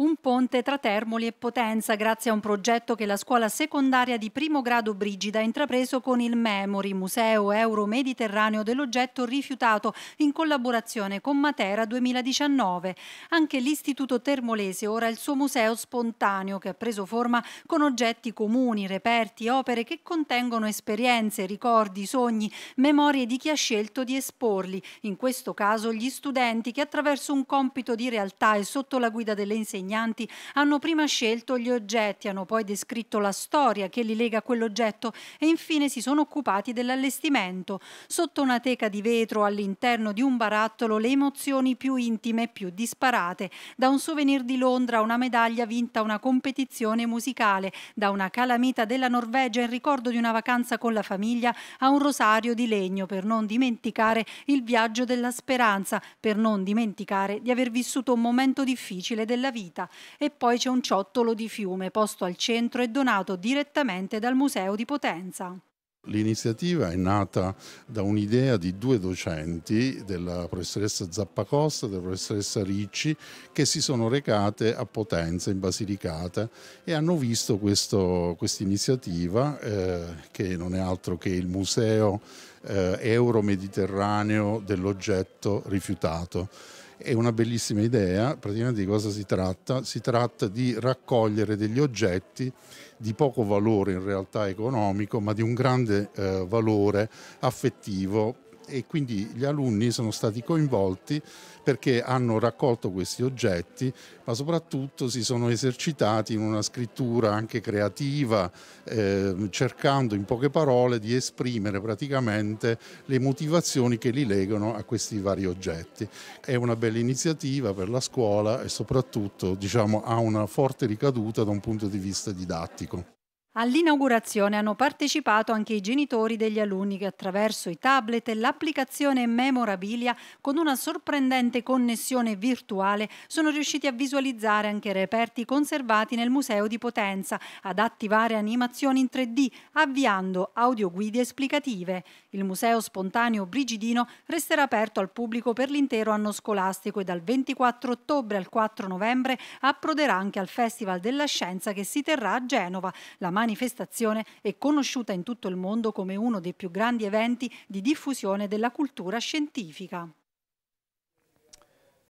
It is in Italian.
un ponte tra Termoli e Potenza grazie a un progetto che la scuola secondaria di primo grado Brigida ha intrapreso con il Memori, Museo Euro-Mediterraneo dell'oggetto rifiutato in collaborazione con Matera 2019. Anche l'Istituto Termolese ora il suo museo spontaneo che ha preso forma con oggetti comuni, reperti, opere che contengono esperienze, ricordi, sogni, memorie di chi ha scelto di esporli, in questo caso gli studenti che attraverso un compito di realtà e sotto la guida delle insegnanti insegnanti hanno prima scelto gli oggetti, hanno poi descritto la storia che li lega a quell'oggetto e infine si sono occupati dell'allestimento. Sotto una teca di vetro all'interno di un barattolo le emozioni più intime e più disparate, da un souvenir di Londra a una medaglia vinta a una competizione musicale, da una calamita della Norvegia in ricordo di una vacanza con la famiglia a un rosario di legno per non dimenticare il viaggio della speranza, per non dimenticare di aver vissuto un momento difficile della vita. Margherita e poi c'è un ciottolo di fiume posto al centro e donato direttamente dal Museo di Potenza. L'iniziativa è nata da un'idea di due docenti, della professoressa Zappacosta e della professoressa Ricci, che si sono recate a Potenza, in Basilicata, e hanno visto questa iniziativa, eh, che non è altro che il Museo eh, Euro-Mediterraneo dell'oggetto rifiutato è una bellissima idea, praticamente di cosa si tratta? Si tratta di raccogliere degli oggetti di poco valore in realtà economico, ma di un grande grande eh, valore affettivo e quindi gli alunni sono stati coinvolti perché hanno raccolto questi oggetti, ma soprattutto si sono esercitati in una scrittura anche creativa, eh, cercando in poche parole di esprimere praticamente le motivazioni che li legano a questi vari oggetti. È una bella iniziativa per la scuola e soprattutto diciamo, ha una forte ricaduta da un punto di vista didattico. All'inaugurazione hanno partecipato anche i genitori degli alunni che attraverso i tablet e l'applicazione Memorabilia con una sorprendente connessione virtuale sono riusciti a visualizzare anche reperti conservati nel Museo di Potenza, ad attivare animazioni in 3D, avviando audioguide esplicative. Il Museo Spontaneo Brigidino resterà aperto al pubblico per l'intero anno scolastico e dal 24 ottobre al 4 novembre approderà anche al Festival della Scienza che si terrà a Genova. La manifestazione è conosciuta in tutto il mondo come uno dei più grandi eventi di diffusione della cultura scientifica.